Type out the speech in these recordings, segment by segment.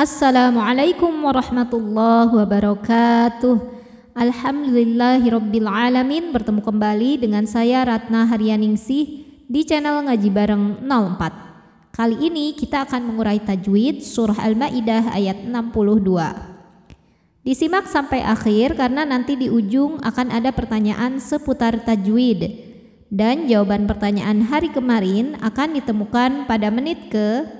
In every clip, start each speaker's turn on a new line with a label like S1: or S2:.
S1: Assalamualaikum warahmatullahi wabarakatuh. Alhamdulillahirobbilalamin bertemu kembali dengan saya Ratna Haryaningsih di channel Ngaji Bareng 04 Kali ini kita akan mengurai tajwid surah Al-Ma'idah ayat 62 Disimak sampai akhir karena nanti di ujung akan ada pertanyaan seputar tajwid Dan jawaban pertanyaan hari kemarin akan ditemukan pada menit ke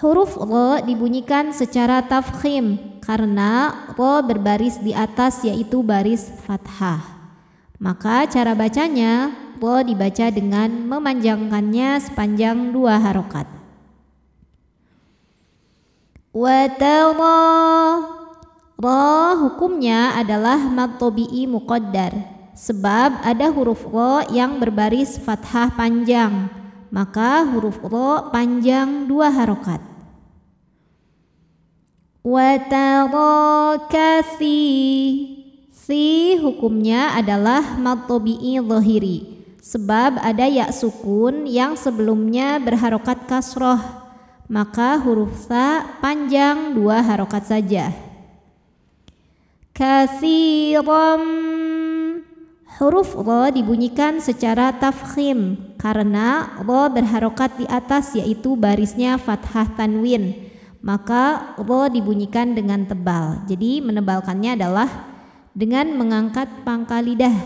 S1: Huruf R dibunyikan secara tafkhim karena R berbaris di atas yaitu baris fathah. Maka cara bacanya R dibaca dengan memanjangkannya sepanjang dua harokat. Watara Ra hukumnya adalah matobi'i muqaddar sebab ada huruf Ra yang berbaris fathah panjang maka huruf Ra panjang dua harokat. Wataro Si hukumnya adalah matobi'i lohiri Sebab ada ya sukun yang sebelumnya berharokat kasroh Maka huruf sa panjang dua harokat saja Kasirom Huruf ro dibunyikan secara tafkhim karena ro berharokat di atas yaitu barisnya fathah tanwin maka ro dibunyikan dengan tebal. Jadi menebalkannya adalah dengan mengangkat pangkal lidah.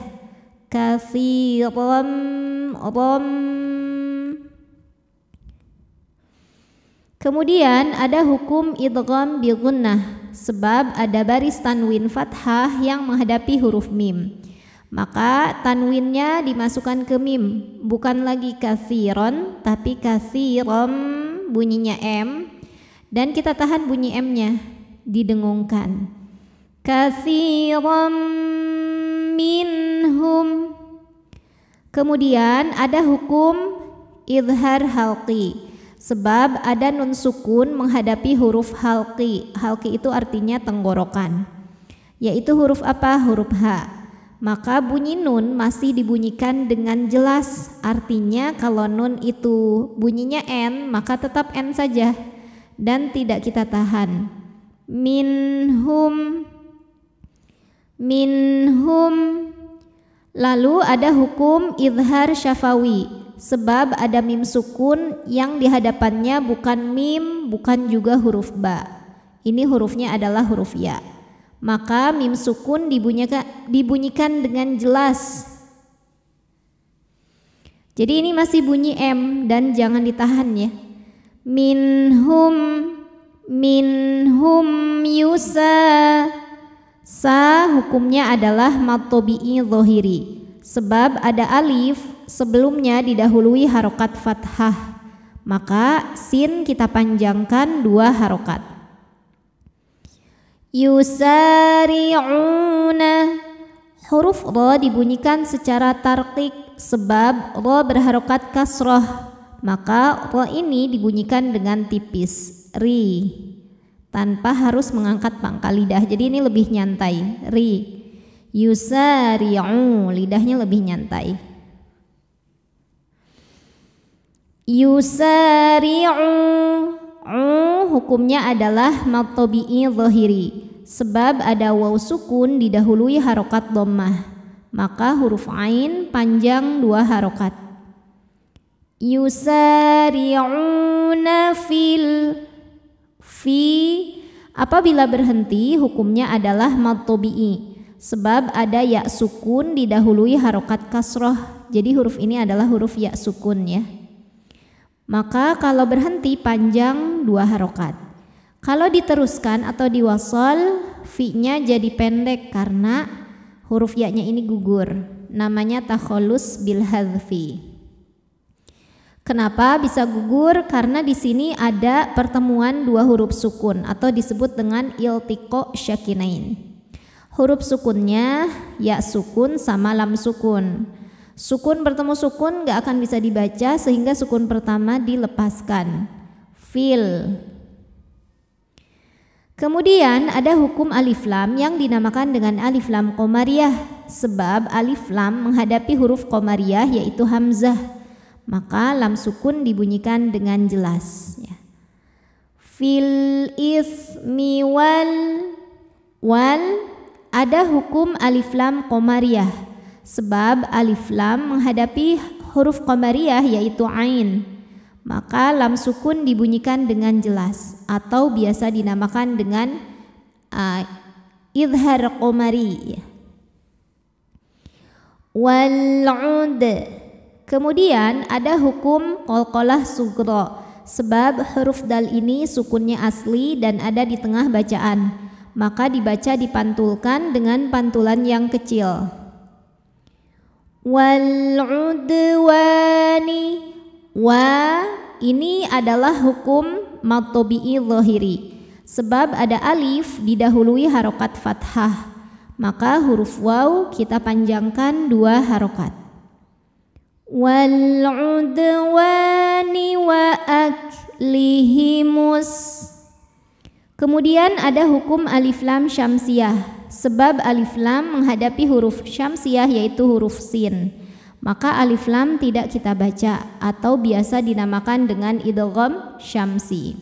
S1: Kasirom rom. Kemudian ada hukum idgham bi gunnah sebab ada baris tanwin fathah yang menghadapi huruf mim. Maka tanwinnya dimasukkan ke mim, bukan lagi kasiron tapi kasirom bunyinya m dan kita tahan bunyi M-nya didengungkan kasiram minhum kemudian ada hukum idhar halki, sebab ada nun sukun menghadapi huruf halki. Halki itu artinya tenggorokan yaitu huruf apa huruf H maka bunyi nun masih dibunyikan dengan jelas artinya kalau nun itu bunyinya N maka tetap N saja dan tidak kita tahan minhum minhum lalu ada hukum idhar syafawi sebab ada mim sukun yang dihadapannya bukan mim bukan juga huruf ba ini hurufnya adalah huruf ya maka mim sukun dibunyikan, dibunyikan dengan jelas jadi ini masih bunyi M dan jangan ditahan ya minhum minhum yusa sa hukumnya adalah matobi'i zohiri sebab ada alif sebelumnya didahului harokat fathah maka sin kita panjangkan dua harokat yusari'una huruf ro dibunyikan secara tarkik sebab ro berharokat kasroh maka ro ini dibunyikan dengan tipis ri tanpa harus mengangkat pangkal lidah. Jadi ini lebih nyantai. Ri yusari'u lidahnya lebih nyantai. Yusari'u hukumnya adalah matobi'i zahiri sebab ada waw sukun didahului harokat dommah maka huruf ain panjang dua harokat yusari'una fil fi apabila berhenti hukumnya adalah matobi'i sebab ada ya sukun didahului harokat kasroh jadi huruf ini adalah huruf ya sukun ya maka kalau berhenti panjang dua harokat kalau diteruskan atau diwasol fi-nya jadi pendek karena huruf ya-nya ini gugur namanya takholus bil hadfi Kenapa bisa gugur? Karena di sini ada pertemuan dua huruf sukun atau disebut dengan iltiko syakinain. Huruf sukunnya ya sukun sama lam sukun. Sukun bertemu sukun gak akan bisa dibaca sehingga sukun pertama dilepaskan. Fil. Kemudian ada hukum alif lam yang dinamakan dengan alif lam komariah sebab alif lam menghadapi huruf komariah yaitu hamzah maka lam sukun dibunyikan dengan jelas ya. fil ismi wal wal ada hukum alif lam komariah sebab alif lam menghadapi huruf komariah yaitu ain maka lam sukun dibunyikan dengan jelas atau biasa dinamakan dengan uh, idhar komari ya. wal -ud. Kemudian ada hukum kolkolah sugro, sebab huruf dal ini sukunnya asli dan ada di tengah bacaan, maka dibaca dipantulkan dengan pantulan yang kecil. Waludwani wa ini adalah hukum matobi'i lohiri sebab ada alif didahului harokat fathah maka huruf waw kita panjangkan dua harokat Waludwani wa aklihimus Kemudian ada hukum alif lam syamsiah sebab alif lam menghadapi huruf syamsiah yaitu huruf sin. Maka alif lam tidak kita baca atau biasa dinamakan dengan idgham syamsi.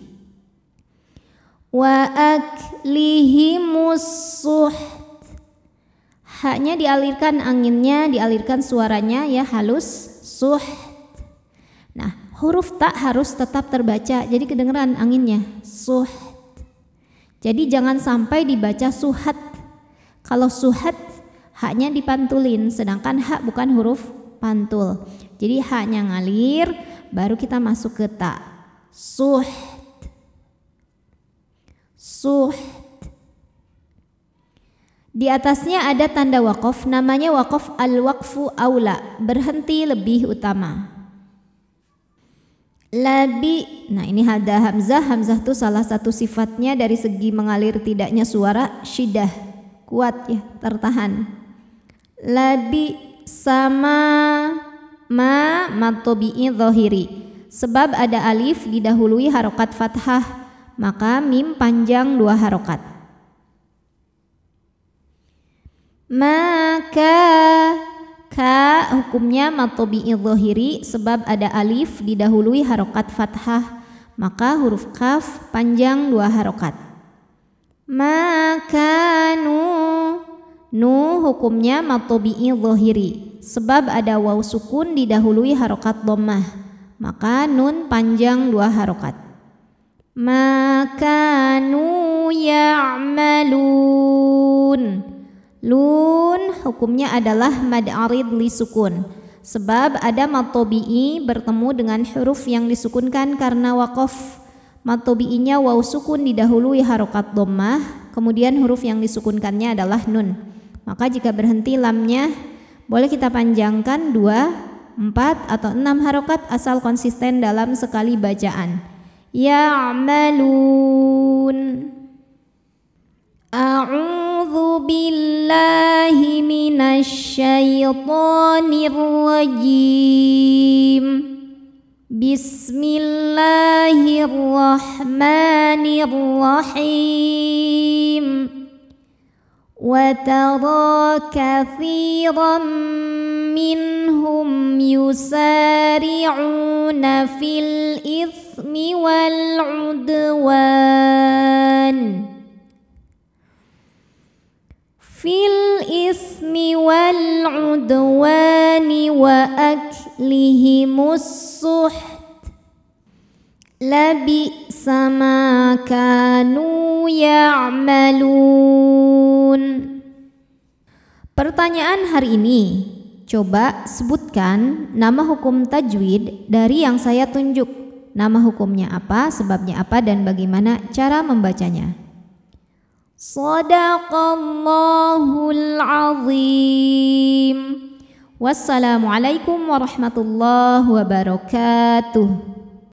S1: Wa aklihimus Haknya dialirkan anginnya, dialirkan suaranya ya halus suht. Nah, huruf tak harus tetap terbaca, jadi kedengeran anginnya. suh. Jadi jangan sampai dibaca suhat. Kalau suhat, haknya dipantulin, sedangkan hak bukan huruf pantul. Jadi haknya ngalir, baru kita masuk ke tak. Suh. Suh. Di atasnya ada tanda wakaf, namanya wakaf al-wakfu aula, berhenti lebih utama. Labi, nah ini ada hamzah, hamzah itu salah satu sifatnya dari segi mengalir tidaknya suara, syidah, kuat ya, tertahan. Labi sama ma matobi'i zohiri. Sebab ada alif didahului harokat fathah, maka mim panjang dua harokat. maka ka hukumnya matobi zohiri sebab ada alif didahului harokat fathah maka huruf kaf panjang dua harokat maka nu nu hukumnya matobi zohiri sebab ada waw sukun didahului harokat domah maka nun panjang dua harokat maka nu ya'malun Lun hukumnya adalah mad arid li sukun. Sebab ada matobi'i bertemu dengan huruf yang disukunkan karena wakof. Matobi'inya waw sukun didahului harokat dommah, kemudian huruf yang disukunkannya adalah nun. Maka jika berhenti lamnya, boleh kita panjangkan dua, empat atau enam harokat asal konsisten dalam sekali bacaan. Ya'malun. Ya أعوذ بالله من الشيطان الرجيم بسم الله الرحمن الرحيم وترى كثيرا منهم يسارعون في الإثم والعدوان fil ismi wal udwani wa aklihimus suht labi sama kanu ya'malun Pertanyaan hari ini, coba sebutkan nama hukum tajwid dari yang saya tunjuk. Nama hukumnya apa, sebabnya apa, dan bagaimana cara membacanya. صدق الله العظيم والسلام عليكم ورحمة الله وبركاته